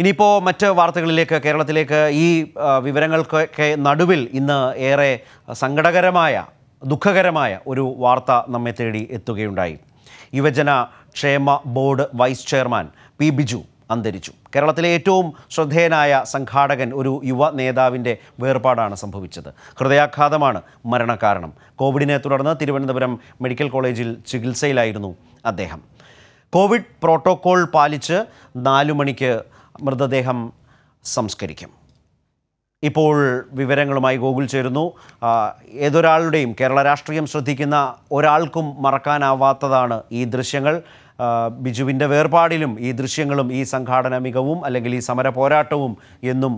ഇനിയിപ്പോൾ മറ്റ് വാർത്തകളിലേക്ക് കേരളത്തിലേക്ക് ഈ വിവരങ്ങൾക്കൊക്കെ നടുവിൽ ഇന്ന് ഏറെ സങ്കടകരമായ ദുഃഖകരമായ ഒരു വാർത്ത നമ്മെ തേടി എത്തുകയുണ്ടായി യുവജന ക്ഷേമ board vice chairman P Biju അന്തരിച്ചു കേരളത്തിലെ ഏറ്റവും ശ്രദ്ധേയനായ സംഘാടകൻ ഒരു യുവ നേതാവിൻ്റെ വേർപാടാണ് സംഭവിച്ചത് ഹൃദയാഘാതമാണ് മരണകാരണം കോവിഡിനെ തുടർന്ന് തിരുവനന്തപുരം മെഡിക്കൽ കോളേജിൽ ചികിത്സയിലായിരുന്നു അദ്ദേഹം കോവിഡ് പ്രോട്ടോകോൾ പാലിച്ച് നാലു മണിക്ക് മൃതദേഹം സംസ്കരിക്കും ഇപ്പോൾ വിവരങ്ങളുമായി ഗൂഗിൾ ചേരുന്നു ഏതൊരാളുടെയും കേരള രാഷ്ട്രീയം ശ്രദ്ധിക്കുന്ന ഒരാൾക്കും മറക്കാനാവാത്തതാണ് ഈ ദൃശ്യങ്ങൾ ബിജുവിൻ്റെ വേർപാടിലും ഈ ദൃശ്യങ്ങളും ഈ സംഘാടന മികവും അല്ലെങ്കിൽ ഈ സമര പോരാട്ടവും എന്നും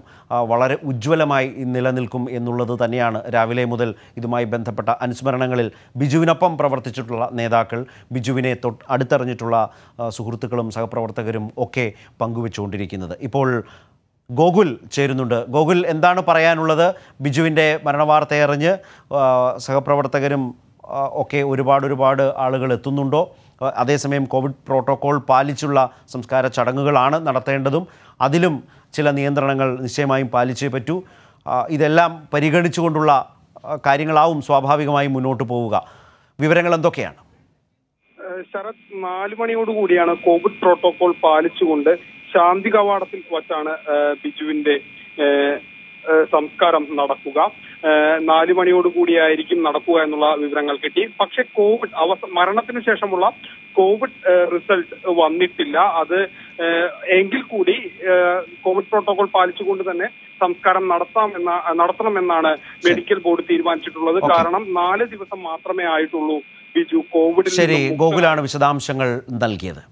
വളരെ ഉജ്ജ്വലമായി നിലനിൽക്കും എന്നുള്ളത് തന്നെയാണ് രാവിലെ മുതൽ ഇതുമായി ബന്ധപ്പെട്ട അനുസ്മരണങ്ങളിൽ ബിജുവിനൊപ്പം പ്രവർത്തിച്ചിട്ടുള്ള നേതാക്കൾ ബിജുവിനെ തൊട്ട് അടുത്തറിഞ്ഞിട്ടുള്ള സുഹൃത്തുക്കളും സഹപ്രവർത്തകരും ഒക്കെ പങ്കുവെച്ചുകൊണ്ടിരിക്കുന്നത് ഇപ്പോൾ ഗോകുൽ ചേരുന്നുണ്ട് ഗോകുൽ എന്താണ് പറയാനുള്ളത് ബിജുവിൻ്റെ മരണവാർത്തയറിഞ്ഞ് സഹപ്രവർത്തകരും ഒക്കെ ഒരുപാട് ഒരുപാട് ആളുകൾ എത്തുന്നുണ്ടോ അതേസമയം കോവിഡ് പ്രോട്ടോകോൾ പാലിച്ചുള്ള സംസ്കാര ചടങ്ങുകളാണ് നടത്തേണ്ടതും അതിലും ചില നിയന്ത്രണങ്ങൾ നിശ്ചയമായും പാലിച്ചേ പറ്റൂ ഇതെല്ലാം പരിഗണിച്ചുകൊണ്ടുള്ള കാര്യങ്ങളാവും സ്വാഭാവികമായും മുന്നോട്ട് പോവുക വിവരങ്ങൾ എന്തൊക്കെയാണ് ശരത് നാലു മണിയോടുകൂടിയാണ് കോവിഡ് പ്രോട്ടോകോൾ പാലിച്ചുകൊണ്ട് ശാന്തി കവാടത്തിൽ വച്ചാണ് ബിജുവിന്റെ സംസ്കാരം നടക്കുക നാലു മണിയോടുകൂടിയായിരിക്കും നടക്കുക എന്നുള്ള വിവരങ്ങൾ കിട്ടി പക്ഷെ കോവിഡ് അവ മരണത്തിന് ശേഷമുള്ള കോവിഡ് റിസൾട്ട് വന്നിട്ടില്ല അത് എങ്കിൽ കൂടി കോവിഡ് പ്രോട്ടോകോൾ പാലിച്ചുകൊണ്ട് തന്നെ സംസ്കാരം നടത്താം എന്ന നടത്തണമെന്നാണ് മെഡിക്കൽ ബോർഡ് തീരുമാനിച്ചിട്ടുള്ളത് കാരണം നാല് ദിവസം മാത്രമേ ആയിട്ടുള്ളൂ ബിജു കോവിഡ് ശരി ഗോകുലാണ് വിശദാംശങ്ങൾ നൽകിയത്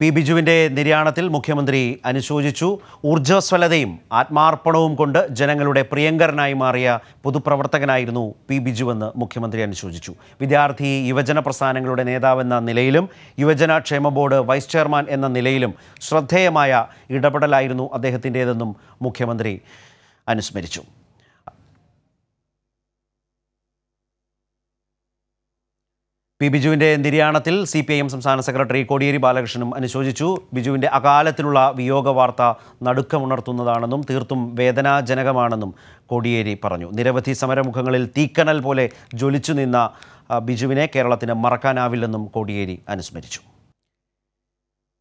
പി ബിജുവിൻ്റെ നിര്യാണത്തിൽ മുഖ്യമന്ത്രി അനുശോചിച്ചു ഊർജ്ജസ്വലതയും ആത്മാർപ്പണവും കൊണ്ട് ജനങ്ങളുടെ പ്രിയങ്കരനായി മാറിയ പൊതുപ്രവർത്തകനായിരുന്നു പി ബിജുവെന്ന് മുഖ്യമന്ത്രി അനുശോചിച്ചു വിദ്യാർത്ഥി യുവജന പ്രസ്ഥാനങ്ങളുടെ നേതാവെന്ന നിലയിലും യുവജന ക്ഷേമ ബോർഡ് വൈസ് ചെയർമാൻ എന്ന നിലയിലും ശ്രദ്ധേയമായ ഇടപെടലായിരുന്നു അദ്ദേഹത്തിൻ്റേതെന്നും മുഖ്യമന്ത്രി അനുസ്മരിച്ചു പി ബിജുവിൻ്റെ നിര്യാണത്തിൽ സി പി ഐ എം സംസ്ഥാന സെക്രട്ടറി കോടിയേരി ബാലകൃഷ്ണനും അനുശോചിച്ചു ബിജുവിൻ്റെ അകാലത്തിലുള്ള വിയോഗ വാർത്ത നടുക്കമുണർത്തുന്നതാണെന്നും തീർത്തും വേദനാജനകമാണെന്നും കോടിയേരി പറഞ്ഞു നിരവധി സമരമുഖങ്ങളിൽ തീക്കനൽ പോലെ ജ്വലിച്ചു നിന്ന ബിജുവിനെ കേരളത്തിന് മറക്കാനാവില്ലെന്നും കോടിയേരി അനുസ്മരിച്ചു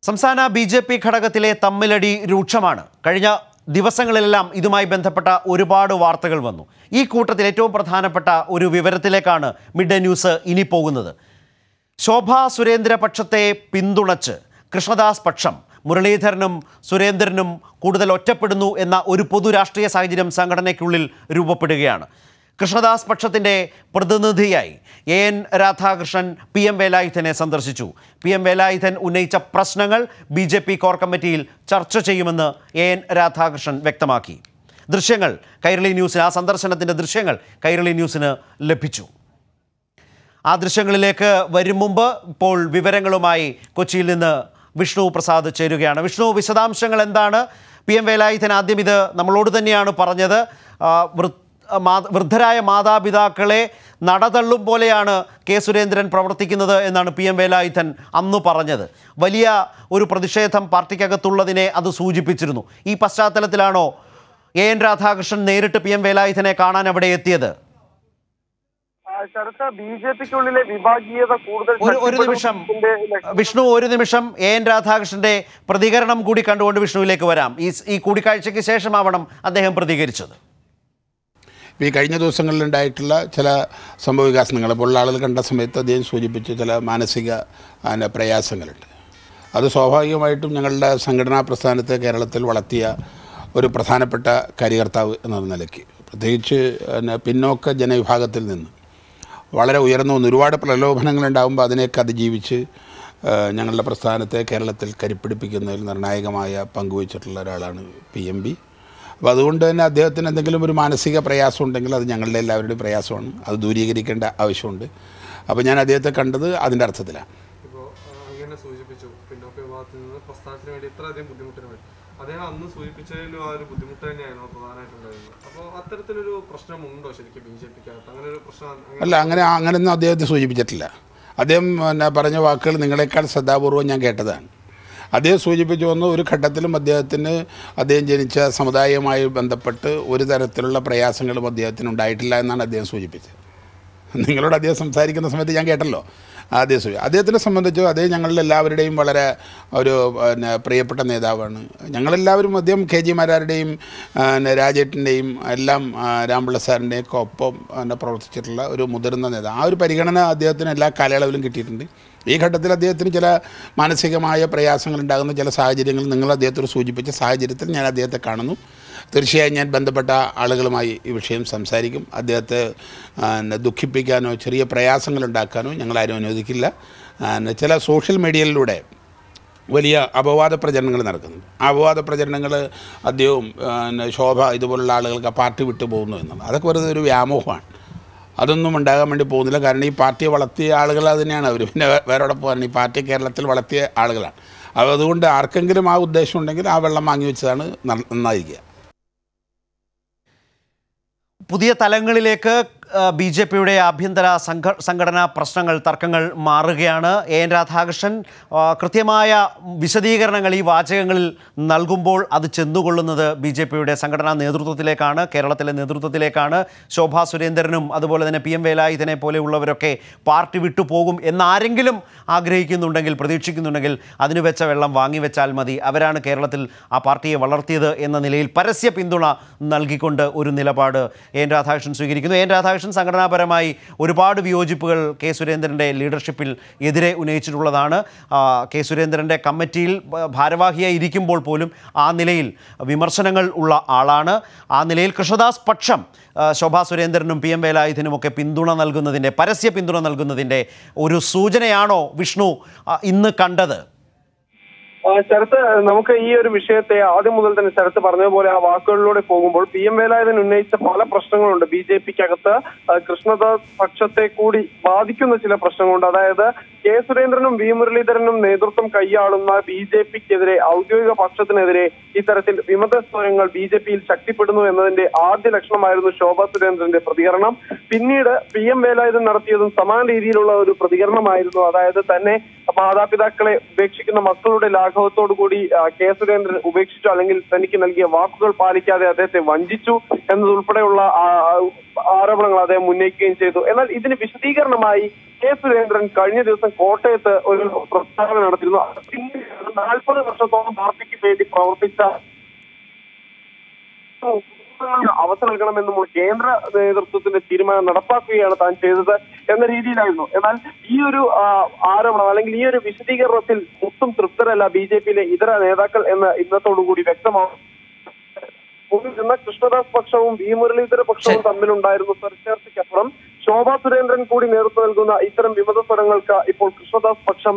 സംസ്ഥാന ബി ഘടകത്തിലെ തമ്മിലടി രൂക്ഷമാണ് കഴിഞ്ഞ ദിവസങ്ങളിലെല്ലാം ഇതുമായി ബന്ധപ്പെട്ട ഒരുപാട് വാർത്തകൾ വന്നു ഈ കൂട്ടത്തിൽ ഏറ്റവും പ്രധാനപ്പെട്ട ഒരു വിവരത്തിലേക്കാണ് മിഡ് ഡേ ന്യൂസ് ഇനി പോകുന്നത് ശോഭാ സുരേന്ദ്ര പക്ഷത്തെ പിന്തുണച്ച് കൃഷ്ണദാസ് പക്ഷം മുരളീധരനും സുരേന്ദ്രനും കൂടുതൽ ഒറ്റപ്പെടുന്നു എന്ന ഒരു പൊതു രാഷ്ട്രീയ സാഹചര്യം സംഘടനയ്ക്കുള്ളിൽ രൂപപ്പെടുകയാണ് കൃഷ്ണദാസ് പക്ഷത്തിൻ്റെ പ്രതിനിധിയായി A N Radhakrishnan P M വേലായുധനെ സന്ദർശിച്ചു പി എം വേലായുധൻ ഉന്നയിച്ച പ്രശ്നങ്ങൾ ബി ജെ പി കോർ കമ്മിറ്റിയിൽ ചർച്ച ചെയ്യുമെന്ന് എ എൻ രാധാകൃഷ്ണൻ വ്യക്തമാക്കി ദൃശ്യങ്ങൾ കൈരളി ന്യൂസിന് ആ സന്ദർശനത്തിൻ്റെ ദൃശ്യങ്ങൾ കൈരളി ന്യൂസിന് ലഭിച്ചു ആ ദൃശ്യങ്ങളിലേക്ക് വരും മുമ്പ് ഇപ്പോൾ വിവരങ്ങളുമായി കൊച്ചിയിൽ നിന്ന് വിഷ്ണു പ്രസാദ് ചേരുകയാണ് വിഷ്ണു വിശദാംശങ്ങൾ എന്താണ് പി എം വേലായുധൻ ആദ്യം ഇത് നമ്മളോട് തന്നെയാണ് പറഞ്ഞത് വൃദ്ധരായ മാതാപിതാക്കളെ നടതള്ളും പോലെയാണ് കെ സുരേന്ദ്രൻ പ്രവർത്തിക്കുന്നത് എന്നാണ് പി എം വേലായുധൻ അന്ന് പറഞ്ഞത് വലിയ ഒരു പ്രതിഷേധം പാർട്ടിക്കകത്തുള്ളതിനെ അത് സൂചിപ്പിച്ചിരുന്നു ഈ പശ്ചാത്തലത്തിലാണോ എ എൻ രാധാകൃഷ്ണൻ നേരിട്ട് പി എം വേലായുധനെ കാണാൻ അവിടെ എത്തിയത് ഒരു നിമിഷം വിഷ്ണു ഒരു നിമിഷം എ എൻ രാധാകൃഷ്ണന്റെ പ്രതികരണം കൂടി കണ്ടുകൊണ്ട് വിഷ്ണുവിലേക്ക് വരാം ഈ ഈ കൂടിക്കാഴ്ചയ്ക്ക് ശേഷമാവണം അദ്ദേഹം പ്രതികരിച്ചത് ഇപ്പോൾ ഈ കഴിഞ്ഞ ദിവസങ്ങളിലുണ്ടായിട്ടുള്ള ചില സംഭവ വികാസങ്ങൾ അപ്പോൾ ആളുകൾ കണ്ട സമയത്ത് അദ്ദേഹം സൂചിപ്പിച്ച ചില മാനസിക പ്രയാസങ്ങളുണ്ട് അത് സ്വാഭാവികമായിട്ടും ഞങ്ങളുടെ സംഘടനാ പ്രസ്ഥാനത്തെ കേരളത്തിൽ വളർത്തിയ ഒരു പ്രധാനപ്പെട്ട കാര്യകർത്താവ് എന്ന നിലയ്ക്ക് പ്രത്യേകിച്ച് പിന്നോക്ക ജനവിഭാഗത്തിൽ നിന്ന് വളരെ ഉയർന്ന ഒന്ന് ഒരുപാട് പ്രലോഭനങ്ങൾ ഉണ്ടാകുമ്പോൾ അതിനെയൊക്കെ അതിജീവിച്ച് ഞങ്ങളുടെ പ്രസ്ഥാനത്തെ കേരളത്തിൽ കരിപ്പിടിപ്പിക്കുന്നതിൽ നിർണായകമായ പങ്കുവച്ചിട്ടുള്ള ഒരാളാണ് പി എം ബി അപ്പോൾ അതുകൊണ്ട് തന്നെ അദ്ദേഹത്തിന് എന്തെങ്കിലും ഒരു മാനസിക പ്രയാസം ഉണ്ടെങ്കിൽ അത് ഞങ്ങളുടെ എല്ലാവരുടെയും പ്രയാസമാണ് അത് ദൂരീകരിക്കേണ്ട ആവശ്യമുണ്ട് അപ്പോൾ ഞാൻ അദ്ദേഹത്തെ കണ്ടത് അതിൻ്റെ അർത്ഥത്തിലാണ് പ്രസ്ഥാനത്തിന് വേണ്ടി അദ്ദേഹം അന്ന് സൂചിപ്പിച്ചതിലും ആ ഒരു ബുദ്ധിമുട്ട് അപ്പോൾ അല്ല അങ്ങനെ അങ്ങനെയൊന്നും അദ്ദേഹത്തെ സൂചിപ്പിച്ചിട്ടില്ല അദ്ദേഹം പറഞ്ഞ വാക്കുകൾ നിങ്ങളെക്കാൾ ശ്രദ്ധാപൂർവ്വം ഞാൻ കേട്ടതാണ് അദ്ദേഹം സൂചിപ്പിച്ചു വന്നു ഒരു ഘട്ടത്തിലും അദ്ദേഹത്തിന് അദ്ദേഹം ജനിച്ച സമുദായവുമായി ബന്ധപ്പെട്ട് ഒരു തരത്തിലുള്ള പ്രയാസങ്ങളും അദ്ദേഹത്തിന് ഉണ്ടായിട്ടില്ല എന്നാണ് അദ്ദേഹം സൂചിപ്പിച്ചത് നിങ്ങളോട് അദ്ദേഹം സംസാരിക്കുന്ന സമയത്ത് ഞാൻ കേട്ടല്ലോ ആദ്യ അദ്ദേഹത്തിനെ സംബന്ധിച്ച് അദ്ദേഹം ഞങ്ങളിലെല്ലാവരുടെയും എല്ലാവരുടെയും വളരെ ഒരു പിന്നെ പ്രിയപ്പെട്ട നേതാവാണ് ഞങ്ങളെല്ലാവരും അദ്ദേഹം കെ ജി മാരാരുടെയും പിന്നെ രാജേട്ടിൻ്റെയും എല്ലാം രാംപിള്ള സാറിൻ്റെയും ഒക്കെ ഒപ്പം പിന്നെ പ്രവർത്തിച്ചിട്ടുള്ള ഒരു മുതിർന്ന നേതാവ് ആ ഒരു പരിഗണന അദ്ദേഹത്തിന് എല്ലാ കാലയളവിലും കിട്ടിയിട്ടുണ്ട് ഈ ഘട്ടത്തിൽ അദ്ദേഹത്തിന് ചില മാനസികമായ പ്രയാസങ്ങൾ ഉണ്ടാകുന്ന ചില സാഹചര്യങ്ങൾ നിങ്ങൾ അദ്ദേഹത്തോട് സൂചിപ്പിച്ച സാഹചര്യത്തിൽ ഞാൻ അദ്ദേഹത്തെ കാണുന്നു തീർച്ചയായും ഞാൻ ബന്ധപ്പെട്ട ആളുകളുമായി ഈ വിഷയം സംസാരിക്കും അദ്ദേഹത്തെ ദുഃഖിപ്പിക്കാനോ ചെറിയ പ്രയാസങ്ങളുണ്ടാക്കാനോ ഞങ്ങളാരും അനുവദിക്കില്ല ചില സോഷ്യൽ മീഡിയയിലൂടെ വലിയ അപവാദ പ്രചരണങ്ങൾ നടക്കുന്നുണ്ട് അപവാദ പ്രചരണങ്ങൾ അദ്ദേഹവും ശോഭ ഇതുപോലുള്ള ആളുകൾക്ക് പാർട്ടി വിട്ടു പോകുന്നു എന്നുള്ളത് അതൊക്കെ വെറുതെ ഒരു വ്യാമോഹമാണ് അതൊന്നും ഉണ്ടാകാൻ വേണ്ടി പോകുന്നില്ല കാരണം ഈ പാർട്ടിയെ വളർത്തിയ ആളുകൾ തന്നെയാണ് അവർ പിന്നെ വേറെ പോകാൻ ഈ പാർട്ടി കേരളത്തിൽ വളർത്തിയ ആളുകളാണ് അപ്പോൾ അതുകൊണ്ട് ആർക്കെങ്കിലും ആ ഉദ്ദേശം ഉണ്ടെങ്കിൽ ആ വെള്ളം വാങ്ങി വെച്ചതാണ് നന്നായിരിക്കുക പുതിയ തലങ്ങളിലേക്ക് ബി ജെ പിയുടെ ആഭ്യന്തര സംഘ സംഘടനാ പ്രശ്നങ്ങൾ തർക്കങ്ങൾ മാറുകയാണ് എ എൻ രാധാകൃഷ്ണൻ കൃത്യമായ വിശദീകരണങ്ങൾ ഈ വാചകങ്ങളിൽ നൽകുമ്പോൾ അത് ചെന്നുകൊള്ളുന്നത് ബി ജെ പിയുടെ സംഘടനാ നേതൃത്വത്തിലേക്കാണ് കേരളത്തിലെ നേതൃത്വത്തിലേക്കാണ് ശോഭാ സുരേന്ദ്രനും അതുപോലെ തന്നെ പി എം വേലായുധനെ പോലെയുള്ളവരൊക്കെ പാർട്ടി വിട്ടുപോകും എന്നാരെങ്കിലും ആഗ്രഹിക്കുന്നുണ്ടെങ്കിൽ പ്രതീക്ഷിക്കുന്നുണ്ടെങ്കിൽ അതിനു വെച്ച വെള്ളം വാങ്ങി വെച്ചാൽ മതി അവരാണ് കേരളത്തിൽ ആ പാർട്ടിയെ വളർത്തിയത് എന്ന നിലയിൽ പരസ്യ പിന്തുണ നൽകിക്കൊണ്ട് ഒരു നിലപാട് എ എൻ രാധാകൃഷ്ണൻ സ്വീകരിക്കുന്നു എൻ രാധാകൃഷ്ണൻ രാധാകൃഷ്ണൻ സംഘടനാപരമായി ഒരുപാട് വിയോജിപ്പുകൾ കെ സുരേന്ദ്രൻ്റെ ലീഡർഷിപ്പിൽ എതിരെ ഉന്നയിച്ചിട്ടുള്ളതാണ് കെ സുരേന്ദ്രൻ്റെ കമ്മിറ്റിയിൽ ഭാരവാഹിയായി ഇരിക്കുമ്പോൾ പോലും ആ നിലയിൽ വിമർശനങ്ങൾ ഉള്ള ആളാണ് ആ നിലയിൽ കൃഷ്ണദാസ് പക്ഷം ശോഭാ സുരേന്ദ്രനും പി എം വേലായുധനുമൊക്കെ പിന്തുണ നൽകുന്നതിൻ്റെ പരസ്യ പിന്തുണ നൽകുന്നതിൻ്റെ ഒരു സൂചനയാണോ വിഷ്ണു ഇന്ന് കണ്ടത് ശരത്ത് നമുക്ക് ഈ ഒരു വിഷയത്തെ ആദ്യം മുതൽ തന്നെ ശരത്ത് പറഞ്ഞതുപോലെ ആ വാക്കുകളിലൂടെ പോകുമ്പോൾ പി എം വേലായുധൻ ഉന്നയിച്ച പല പ്രശ്നങ്ങളുണ്ട് ബി ജെ പിക്കകത്ത് കൃഷ്ണദാസ് പക്ഷത്തെ കൂടി ബാധിക്കുന്ന ചില പ്രശ്നങ്ങളുണ്ട് അതായത് കെ സുരേന്ദ്രനും വി മുരളീധരനും നേതൃത്വം കൈയാളുന്ന ബി ജെ പിക്കെതിരെ ഔദ്യോഗിക പക്ഷത്തിനെതിരെ ഇത്തരത്തിൽ വിമത സ്വരങ്ങൾ ബി ജെ പിയിൽ ശക്തിപ്പെടുന്നു എന്നതിന്റെ ആദ്യ ലക്ഷണമായിരുന്നു ശോഭ സുരേന്ദ്രന്റെ പ്രതികരണം പിന്നീട് പി എം വേലായുധൻ നടത്തിയതും സമാന രീതിയിലുള്ള ഒരു പ്രതികരണമായിരുന്നു അതായത് തന്നെ മാതാപിതാക്കളെ ഉപേക്ഷിക്കുന്ന മക്കളുടെ ലാഘ കൂടി കെ സുരേന്ദ്രൻ ഉപേക്ഷിച്ചു അല്ലെങ്കിൽ തനിക്ക് നൽകിയ വാക്കുകൾ പാലിക്കാതെ അദ്ദേഹത്തെ വഞ്ചിച്ചു എന്നതുൾപ്പെടെയുള്ള ആരോപണങ്ങൾ അദ്ദേഹം ഉന്നയിക്കുകയും ചെയ്തു എന്നാൽ ഇതിന് വിശദീകരണമായി കെ സുരേന്ദ്രൻ കഴിഞ്ഞ ദിവസം കോട്ടയത്ത് ഒരു പ്രസ്താവന നടത്തിയിരുന്നു നാൽപ്പത് വർഷത്തോളം പാർട്ടിക്ക് വേണ്ടി പ്രവർത്തിച്ച അവസ്ഥ നൽകണമെന്നും കേന്ദ്ര നേതൃത്വത്തിന്റെ തീരുമാനം നടപ്പാക്കുകയാണ് താൻ ചെയ്തത് എന്ന രീതിയിലായിരുന്നു എന്നാൽ ഈ ഒരു ആരോപണം അല്ലെങ്കിൽ ഈ ഒരു വിശദീകരണത്തിൽ ഒട്ടും തൃപ്തരല്ല ബി ജെ പിയിലെ ഇതര നേതാക്കൾ എന്ന് ഇന്നത്തോടുകൂടി വ്യക്തമാകും എന്ന കൃഷ്ണദാസ് പക്ഷവും വി മുരളീധര പക്ഷവും തമ്മിലുണ്ടായിരുന്ന ചർച്ചയ്ക്കപ്പുറം ശോഭാ സുരേന്ദ്രൻ കൂടി നേതൃത്വം നൽകുന്ന ഇത്തരം വിമത സ്വരങ്ങൾക്ക് ഇപ്പോൾ കൃഷ്ണദാസ് പക്ഷം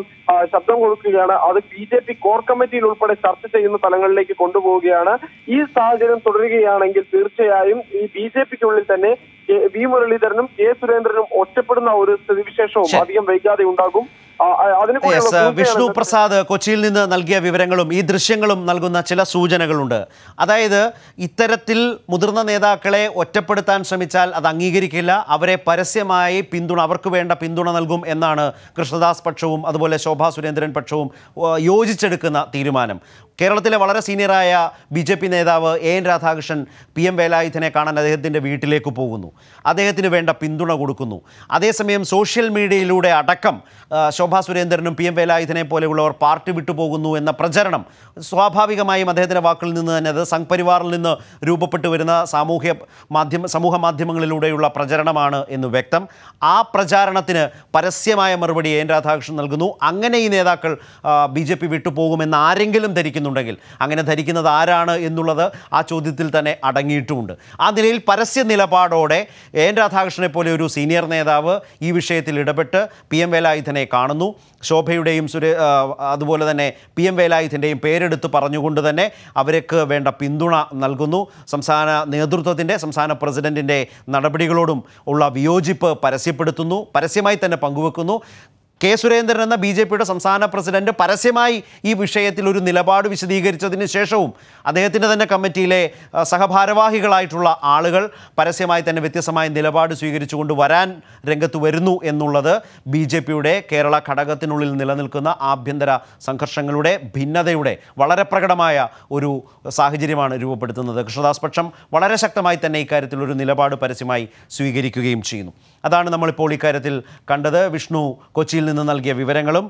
ശബ്ദം കൊടുക്കുകയാണ് അത് ബി ജെ പി കോർ കമ്മിറ്റിയിൽ ഉൾപ്പെടെ ചർച്ച ചെയ്യുന്ന തലങ്ങളിലേക്ക് കൊണ്ടുപോവുകയാണ് ഈ സാഹചര്യം തുടരുകയാണെങ്കിൽ തീർച്ചയായും ഈ ബി ജെ പിക്കുള്ളിൽ തന്നെ വി മുരളീധരനും കെ സുരേന്ദ്രനും ഒറ്റപ്പെടുന്ന ഒരു സ്ഥിതിവിശേഷവും അധികം വൈകാതെ ഉണ്ടാകും വിഷ്ണു പ്രസാദ് കൊച്ചിയിൽ നിന്ന് നൽകിയ വിവരങ്ങളും ഈ ദൃശ്യങ്ങളും നൽകുന്ന ചില സൂചനകളുണ്ട് അതായത് ഇത്തരത്തിൽ മുതിർന്ന നേതാക്കളെ ഒറ്റപ്പെടുത്താൻ ശ്രമിച്ചാൽ അത് അംഗീകരിക്കില്ല അവരെ പരസ്യമായി പിന്തുണ അവർക്ക് വേണ്ട പിന്തുണ നൽകും എന്നാണ് കൃഷ്ണദാസ് പക്ഷവും അതുപോലെ ശോഭാ സുരേന്ദ്രൻ പക്ഷവും യോജിച്ചെടുക്കുന്ന തീരുമാനം കേരളത്തിലെ വളരെ സീനിയറായ ബി ജെ പി നേതാവ് A N Radhakrishnan P M വേലായുധനെ കാണാൻ അദ്ദേഹത്തിൻ്റെ വീട്ടിലേക്ക് പോകുന്നു അദ്ദേഹത്തിന് വേണ്ട പിന്തുണ കൊടുക്കുന്നു അതേസമയം സോഷ്യൽ മീഡിയയിലൂടെ അടക്കം ശോഭാ സുരേന്ദ്രനും പി എം വേലായുധനെ പോലെയുള്ളവർ പാർട്ടി വിട്ടുപോകുന്നു എന്ന പ്രചരണം സ്വാഭാവികമായും അദ്ദേഹത്തിൻ്റെ വാക്കിൽ നിന്ന് തന്നെ അത് സംഘ് നിന്ന് രൂപപ്പെട്ടു വരുന്ന സാമൂഹ്യ മാധ്യമ സമൂഹ മാധ്യമങ്ങളിലൂടെയുള്ള പ്രചരണമാണ് എന്ന് വ്യക്തം ആ പ്രചാരണത്തിന് പരസ്യമായ മറുപടി എൻ രാധാകൃഷ്ണൻ നൽകുന്നു അങ്ങനെ ഈ നേതാക്കൾ ബി ജെ പി വിട്ടുപോകുമെന്ന് ആരെങ്കിലും ധരിക്കുന്നു എന്നുണ്ടെങ്കിൽ അങ്ങനെ ധരിക്കുന്നത് ആരാണ് എന്നുള്ളത് ആ ചോദ്യത്തിൽ തന്നെ അടങ്ങിയിട്ടുമുണ്ട് ആ നിലയിൽ പരസ്യ നിലപാടോടെ എൻ രാധാകൃഷ്ണനെ പോലെ ഒരു സീനിയർ നേതാവ് ഈ വിഷയത്തിൽ ഇടപെട്ട് പി എം വേലായുധനെ കാണുന്നു ശോഭയുടെയും സുരേ അതുപോലെ തന്നെ പി എം വേലായുധൻ്റെയും പേരെടുത്ത് പറഞ്ഞുകൊണ്ട് തന്നെ അവർക്ക് വേണ്ട പിന്തുണ നൽകുന്നു സംസ്ഥാന നേതൃത്വത്തിൻ്റെ സംസ്ഥാന പ്രസിഡൻറ്റിൻ്റെ നടപടികളോടും ഉള്ള വിയോജിപ്പ് പരസ്യപ്പെടുത്തുന്നു പരസ്യമായി തന്നെ പങ്കുവെക്കുന്നു കെ സുരേന്ദ്രൻ എന്ന ബി ജെ പിയുടെ സംസ്ഥാന പ്രസിഡന്റ് പരസ്യമായി ഈ വിഷയത്തിൽ ഒരു നിലപാട് വിശദീകരിച്ചതിന് ശേഷവും അദ്ദേഹത്തിൻ്റെ തന്നെ കമ്മിറ്റിയിലെ സഹഭാരവാഹികളായിട്ടുള്ള ആളുകൾ പരസ്യമായി തന്നെ വ്യത്യസ്തമായ നിലപാട് സ്വീകരിച്ചുകൊണ്ട് വരാൻ രംഗത്ത് വരുന്നു എന്നുള്ളത് ബി ജെ പിയുടെ കേരള ഘടകത്തിനുള്ളിൽ നിലനിൽക്കുന്ന ആഭ്യന്തര സംഘർഷങ്ങളുടെ ഭിന്നതയുടെ വളരെ പ്രകടമായ ഒരു സാഹചര്യമാണ് രൂപപ്പെടുത്തുന്നത് കൃഷ്ണദാസ് പക്ഷം വളരെ ശക്തമായി തന്നെ ഇക്കാര്യത്തിൽ ഒരു നിലപാട് പരസ്യമായി സ്വീകരിക്കുകയും ചെയ്യുന്നു അതാണ് നമ്മളിപ്പോൾ ഇക്കാര്യത്തിൽ കണ്ടത് വിഷ്ണു കൊച്ചിയിൽ നിന്ന് നൽകിയ വിവരങ്ങളും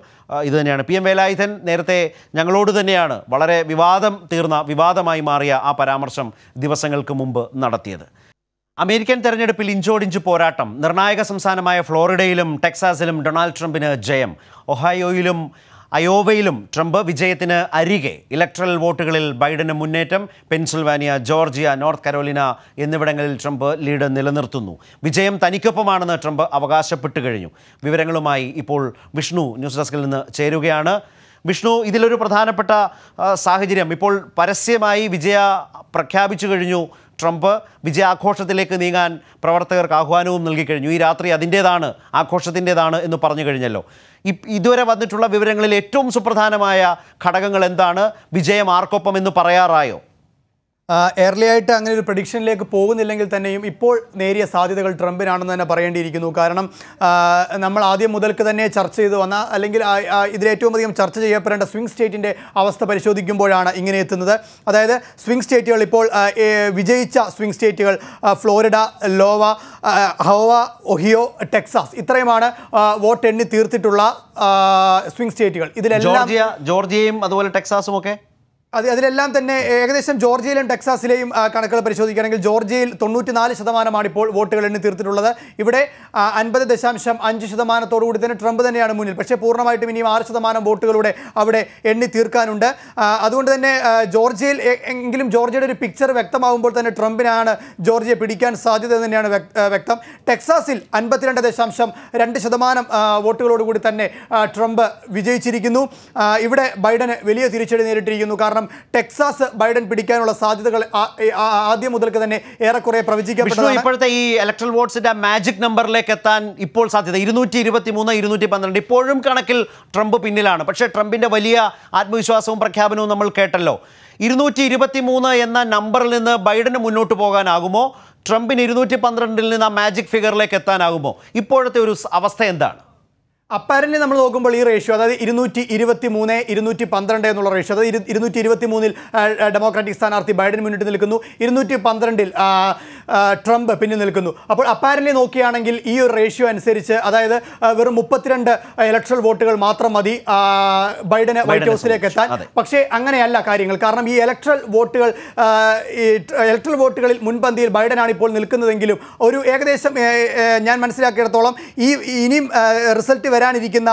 ഇതുതന്നെയാണ് പി എം വേലായുധൻ നേരത്തെ ഞങ്ങളോട് തന്നെയാണ് വളരെ വിവാദം തീർന്ന വിവാദമായി മാറിയ ആ പരാമർശം ദിവസങ്ങൾക്ക് മുമ്പ് നടത്തിയത് അമേരിക്കൻ തെരഞ്ഞെടുപ്പിൽ ഇഞ്ചോടിഞ്ച് പോരാട്ടം നിർണായക സംസ്ഥാനമായ ഫ്ലോറിഡയിലും ടെക്സാസിലും ഡൊണാൾഡ് ട്രംപിന് ജയം ഒഹായോയിലും അയോവയിലും ട്രംപ് വിജയത്തിന് അരികെ ഇലക്ട്രൽ വോട്ടുകളിൽ ബൈഡന് മുന്നേറ്റം പെൻസിൽവാനിയ ജോർജിയ നോർത്ത് കരോലിന എന്നിവിടങ്ങളിൽ ട്രംപ് ലീഡ് നിലനിർത്തുന്നു വിജയം തനിക്കൊപ്പമാണെന്ന് ട്രംപ് അവകാശപ്പെട്ടു കഴിഞ്ഞു വിവരങ്ങളുമായി ഇപ്പോൾ വിഷ്ണു ന്യൂസ് ഡെസ്കിൽ നിന്ന് ചേരുകയാണ് വിഷ്ണു ഇതിലൊരു പ്രധാനപ്പെട്ട സാഹചര്യം ഇപ്പോൾ പരസ്യമായി വിജയ പ്രഖ്യാപിച്ചു കഴിഞ്ഞു ട്രംപ് വിജയാഘോഷത്തിലേക്ക് നീങ്ങാൻ പ്രവർത്തകർക്ക് ആഹ്വാനവും നൽകിക്കഴിഞ്ഞു ഈ രാത്രി അതിൻ്റേതാണ് ആഘോഷത്തിൻ്റേതാണ് എന്ന് പറഞ്ഞു കഴിഞ്ഞല്ലോ ഇതുവരെ വന്നിട്ടുള്ള വിവരങ്ങളിൽ ഏറ്റവും സുപ്രധാനമായ ഘടകങ്ങൾ എന്താണ് വിജയം ആർക്കൊപ്പം എന്ന് പറയാറായോ എയർലി ആയിട്ട് അങ്ങനെ ഒരു പ്രഡിക്ഷനിലേക്ക് പോകുന്നില്ലെങ്കിൽ തന്നെയും ഇപ്പോൾ നേരിയ സാധ്യതകൾ ട്രംപിനാണെന്ന് തന്നെ പറയേണ്ടിയിരിക്കുന്നു കാരണം നമ്മൾ ആദ്യം മുതൽക്ക് തന്നെ ചർച്ച ചെയ്തു വന്ന അല്ലെങ്കിൽ ഇതിലേറ്റവും അധികം ചർച്ച ചെയ്യപ്പെടേണ്ട സ്വിംഗ് സ്റ്റേറ്റിൻ്റെ അവസ്ഥ പരിശോധിക്കുമ്പോഴാണ് ഇങ്ങനെ എത്തുന്നത് അതായത് സ്വിംഗ് സ്റ്റേറ്റുകൾ ഇപ്പോൾ വിജയിച്ച സ്വിംഗ് സ്റ്റേറ്റുകൾ ഫ്ലോറിഡ ലോവ ഹോവ ഒഹിയോ ടെക്സാസ് ഇത്രയുമാണ് വോട്ട് എണ്ണി തീർത്തിട്ടുള്ള സ്വിംഗ് സ്റ്റേറ്റുകൾ ഇതിലെല്ലാം ജോർജിയയും അതുപോലെ ടെക്സാസും ഒക്കെ അതെ അതിലെല്ലാം തന്നെ ഏകദേശം ജോർജിയയിലും ടെക്സാസിലെയും കണക്കുകൾ പരിശോധിക്കുകയാണെങ്കിൽ ജോർജിയയിൽ തൊണ്ണൂറ്റിനാല് ശതമാനമാണ് ഇപ്പോൾ വോട്ടുകൾ എണ്ണി തീർത്തിട്ടുള്ളത് ഇവിടെ അൻപത് ദശാംശം അഞ്ച് ശതമാനത്തോടുകൂടി തന്നെ ട്രംപ് തന്നെയാണ് മുന്നിൽ പക്ഷേ പൂർണ്ണമായിട്ടും ഇനിയും ആറ് ശതമാനം വോട്ടുകളുടെ അവിടെ എണ്ണി തീർക്കാനുണ്ട് അതുകൊണ്ട് തന്നെ ജോർജിയയിൽ എങ്കിലും ജോർജിയയുടെ ഒരു പിക്ചർ വ്യക്തമാകുമ്പോൾ തന്നെ ട്രംപിനാണ് ജോർജിയ പിടിക്കാൻ സാധ്യത തന്നെയാണ് വ്യക്തം ടെക്സാസിൽ അൻപത്തിരണ്ട് ദശാംശം രണ്ട് ശതമാനം വോട്ടുകളോടുകൂടി തന്നെ ട്രംപ് വിജയിച്ചിരിക്കുന്നു ഇവിടെ ബൈഡന് വലിയ തിരിച്ചടി നേരിട്ടിരിക്കുന്നു കാരണം കാരണം ടെക്സാസ് ബൈഡൻ പിടിക്കാനുള്ള സാധ്യതകൾ ആദ്യം മുതൽക്ക് തന്നെ ഏറെക്കുറെ പ്രവചിക്കപ്പെട്ടു ഇപ്പോഴത്തെ ഈ ഇലക്ട്രൽ വോട്ട്സിന്റെ മാജിക് നമ്പറിലേക്ക് എത്താൻ ഇപ്പോൾ സാധ്യത ഇരുന്നൂറ്റി ഇരുപത്തി മൂന്ന് ഇരുന്നൂറ്റി പന്ത്രണ്ട് ഇപ്പോഴും കണക്കിൽ ട്രംപ് പിന്നിലാണ് പക്ഷേ ട്രംപിന്റെ വലിയ ആത്മവിശ്വാസവും പ്രഖ്യാപനവും നമ്മൾ കേട്ടല്ലോ ഇരുന്നൂറ്റി ഇരുപത്തി മൂന്ന് എന്ന നമ്പറിൽ നിന്ന് ബൈഡന് മുന്നോട്ട് പോകാനാകുമോ ട്രംപിന് ഇരുന്നൂറ്റി പന്ത്രണ്ടിൽ നിന്ന് ആ മാജിക് ഫിഗറിലേക്ക് എത്താനാകുമോ ഇപ്പോഴത്തെ ഒരു അവസ്ഥ എന്താണ് അപ്പാരൻ്റ് നമ്മൾ നോക്കുമ്പോൾ ഈ റേഷ്യോ അതായത് ഇരുന്നൂറ്റി ഇരുപത്തി മൂന്ന് ഇരുന്നൂറ്റി പന്ത്രണ്ട് എന്നുള്ള റേഷ്യോ അതായത് ഇരുന്നൂറ്റി ഇരുപത്തി മൂന്നിൽ ഡെമോക്രാറ്റിക് സ്ഥാനാർത്ഥി ബൈഡൻ മുന്നിട്ട് നിൽക്കുന്നു ഇരുന്നൂറ്റി പന്ത്രണ്ടിൽ ട്രംപ് പിന്നിൽ നിൽക്കുന്നു അപ്പോൾ അപ്പാരൻ്റ് നോക്കുകയാണെങ്കിൽ ഈ ഒരു റേഷ്യോ അനുസരിച്ച് അതായത് വെറും മുപ്പത്തിരണ്ട് ഇലക്ട്രൽ വോട്ടുകൾ മാത്രം മതി ബൈഡന് വൈറ്റ് ഹൗസിലേക്ക് എത്താൻ പക്ഷേ അങ്ങനെയല്ല കാര്യങ്ങൾ കാരണം ഈ ഇലക്ട്രൽ വോട്ടുകൾ ഇലക്ട്രൽ വോട്ടുകളിൽ മുൻപന്തിയിൽ ബൈഡനാണ് ഇപ്പോൾ നിൽക്കുന്നതെങ്കിലും ഒരു ഏകദേശം ഞാൻ മനസ്സിലാക്കിയിടത്തോളം ഈ ഇനിയും റിസൾട്ട് വരാനിരിക്കുന്ന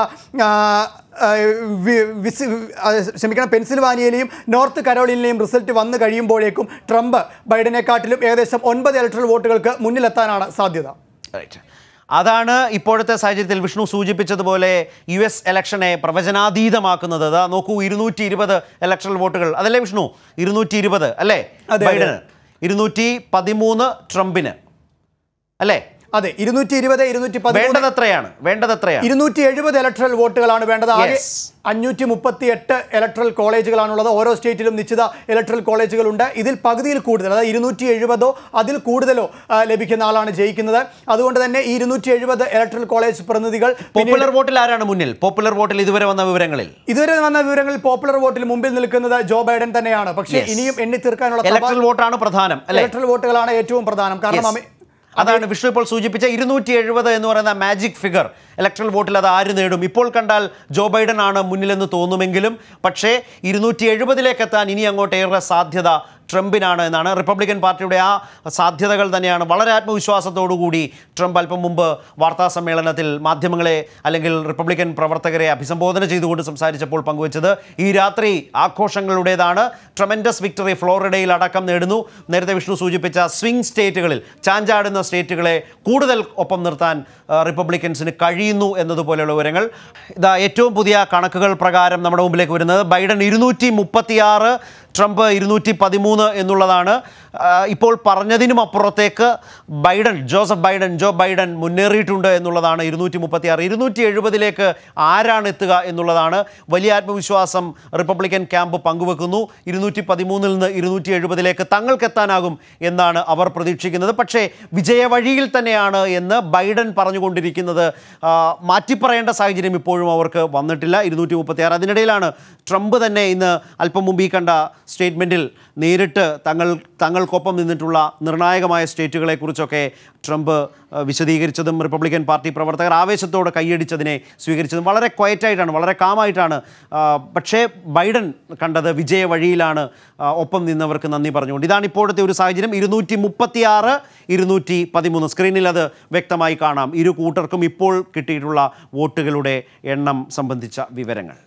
ക്ഷമിക്കണം പെൻസിൽവാനിയയിലെയും നോർത്ത് കരോളിനിലെയും റിസൾട്ട് വന്നു കഴിയുമ്പോഴേക്കും ട്രംപ് ബൈഡനെക്കാട്ടിലും ഏകദേശം ഒൻപത് ഇലക്ട്രൽ വോട്ടുകൾക്ക് മുന്നിലെത്താനാണ് സാധ്യത അതാണ് ഇപ്പോഴത്തെ സാഹചര്യത്തിൽ വിഷ്ണു സൂചിപ്പിച്ചതുപോലെ യു എസ് ഇലക്ഷനെ പ്രവചനാതീതമാക്കുന്നത് അതാ നോക്കൂ ഇരുന്നൂറ്റി ഇരുപത് ഇലക്ട്രൽ വോട്ടുകൾ അതല്ലേ വിഷ്ണു ഇരുന്നൂറ്റി ഇരുപത് അല്ലേ ബൈഡന് ഇരുന്നൂറ്റി പതിമൂന്ന് ട്രംപിന് അല്ലേ അതെ ഇരുന്നൂറ്റി ഇരുപത് ഇരുന്നൂറ്റി വേണ്ടതത്രയാണ് വേണ്ടതത്രയാണ് ഇരുന്നൂറ്റി എഴുപത് ഇലക്ട്രൽ വോട്ടുകളാണ് വേണ്ടത് ആകെ അഞ്ഞൂറ്റി മുപ്പത്തി എട്ട് ഇലക്ട്രൽ കോളേജുകളാണുള്ളത് ഓരോ സ്റ്റേറ്റിലും നിശ്ചിത ഇലക്ട്രൽ കോളേജുകളുണ്ട് ഇതിൽ പകുതിയിൽ കൂടുതൽ അതായത് ഇരുന്നൂറ്റി എഴുപതോ അതിൽ കൂടുതലോ ലഭിക്കുന്ന ആളാണ് ജയിക്കുന്നത് അതുകൊണ്ട് തന്നെ ഈ ഇരുന്നൂറ്റി എഴുപത് ഇലക്ട്രൽ കോളേജ് പ്രതിനിധികൾ പോപ്പുലർ വോട്ടിൽ ആരാണ് മുന്നിൽ പോപ്പുലർ വോട്ടിൽ ഇതുവരെ വന്ന വിവരങ്ങളിൽ ഇതുവരെ വന്ന വിവരങ്ങളിൽ പോപ്പുലർ വോട്ടിൽ മുമ്പിൽ നിൽക്കുന്നത് ജോ ബൈഡൻ തന്നെയാണ് പക്ഷേ ഇനിയും എണ്ണി തീർക്കാനുള്ള ഇലക്ട്രൽ വോട്ടാണ് പ്രധാനം ഇലക്ട്രൽ വോട്ടുകളാണ് ഏറ്റവും പ്രധാനം കാരണം അതാണ് വിഷ്ണു ഇപ്പോൾ സൂചിപ്പിച്ച ഇരുന്നൂറ്റി എഴുപത് എന്ന് പറയുന്ന മാജിക് ഫിഗർ ഇലക്ട്രൽ വോട്ടിൽ അത് ആര് നേടും ഇപ്പോൾ കണ്ടാൽ ജോ ബൈഡൻ ആണ് മുന്നിലെന്ന് തോന്നുമെങ്കിലും പക്ഷേ ഇരുന്നൂറ്റി എഴുപതിലേക്ക് എത്താൻ ഇനി അങ്ങോട്ട് ഏറെ സാധ്യത ട്രംപിനാണ് എന്നാണ് റിപ്പബ്ലിക്കൻ പാർട്ടിയുടെ ആ സാധ്യതകൾ തന്നെയാണ് വളരെ ആത്മവിശ്വാസത്തോടുകൂടി ട്രംപ് അല്പം മുമ്പ് വാർത്താ സമ്മേളനത്തിൽ മാധ്യമങ്ങളെ അല്ലെങ്കിൽ റിപ്പബ്ലിക്കൻ പ്രവർത്തകരെ അഭിസംബോധന ചെയ്തുകൊണ്ട് സംസാരിച്ചപ്പോൾ പങ്കുവച്ചത് ഈ രാത്രി ആഘോഷങ്ങളുടേതാണ് ട്രമൻഡസ് വിക്ടറി ഫ്ലോറിഡയിൽ അടക്കം നേടുന്നു നേരത്തെ വിഷ്ണു സൂചിപ്പിച്ച സ്വിംഗ് സ്റ്റേറ്റുകളിൽ ചാഞ്ചാടുന്ന സ്റ്റേറ്റുകളെ കൂടുതൽ ഒപ്പം നിർത്താൻ റിപ്പബ്ലിക്കൻസിന് കഴിയുന്നു എന്നതുപോലെയുള്ള വിവരങ്ങൾ ഇതാ ഏറ്റവും പുതിയ കണക്കുകൾ പ്രകാരം നമ്മുടെ മുമ്പിലേക്ക് വരുന്നത് ബൈഡൻ ഇരുന്നൂറ്റി ട്രംപ് ഇരുന്നൂറ്റി എന്നുള്ളതാണ് ഇപ്പോൾ പറഞ്ഞതിനും അപ്പുറത്തേക്ക് Biden Joseph Biden Joe Biden മുന്നേറിയിട്ടുണ്ട് എന്നുള്ളതാണ് ഇരുന്നൂറ്റി മുപ്പത്തി ആറ് ഇരുന്നൂറ്റി എഴുപതിലേക്ക് ആരാണ് എത്തുക എന്നുള്ളതാണ് വലിയ ആത്മവിശ്വാസം റിപ്പബ്ലിക്കൻ ക്യാമ്പ് പങ്കുവെക്കുന്നു ഇരുന്നൂറ്റി പതിമൂന്നിൽ നിന്ന് ഇരുന്നൂറ്റി എഴുപതിലേക്ക് എത്താനാകും എന്നാണ് അവർ പ്രതീക്ഷിക്കുന്നത് പക്ഷേ വിജയവഴിയിൽ തന്നെയാണ് എന്ന് ബൈഡൻ പറഞ്ഞുകൊണ്ടിരിക്കുന്നത് മാറ്റിപ്പറയേണ്ട സാഹചര്യം ഇപ്പോഴും അവർക്ക് വന്നിട്ടില്ല ഇരുന്നൂറ്റി ആറ് അതിനിടയിലാണ് ട്രംപ് തന്നെ ഇന്ന് അല്പം മുമ്പ് ഈ കണ്ട സ്റ്റേറ്റ്മെൻറ്റിൽ നേരിട്ട് തങ്ങൾ തങ്ങൾ അമേരിക്കകൾക്കൊപ്പം നിന്നിട്ടുള്ള നിർണായകമായ സ്റ്റേറ്റുകളെക്കുറിച്ചൊക്കെ ട്രംപ് വിശദീകരിച്ചതും റിപ്പബ്ലിക്കൻ പാർട്ടി പ്രവർത്തകർ ആവേശത്തോടെ കൈയടിച്ചതിനെ സ്വീകരിച്ചതും വളരെ ക്വയറ്റായിട്ടാണ് വളരെ കാമായിട്ടാണ് പക്ഷേ ബൈഡൻ കണ്ടത് വിജയ വഴിയിലാണ് ഒപ്പം നിന്നവർക്ക് നന്ദി പറഞ്ഞുകൊണ്ട് ഇതാണ് ഇപ്പോഴത്തെ ഒരു സാഹചര്യം ഇരുന്നൂറ്റി മുപ്പത്തിയാറ് ഇരുന്നൂറ്റി പതിമൂന്ന് സ്ക്രീനിൽ അത് വ്യക്തമായി കാണാം ഇരു കൂട്ടർക്കും ഇപ്പോൾ കിട്ടിയിട്ടുള്ള വോട്ടുകളുടെ എണ്ണം സംബന്ധിച്ച വിവരങ്ങൾ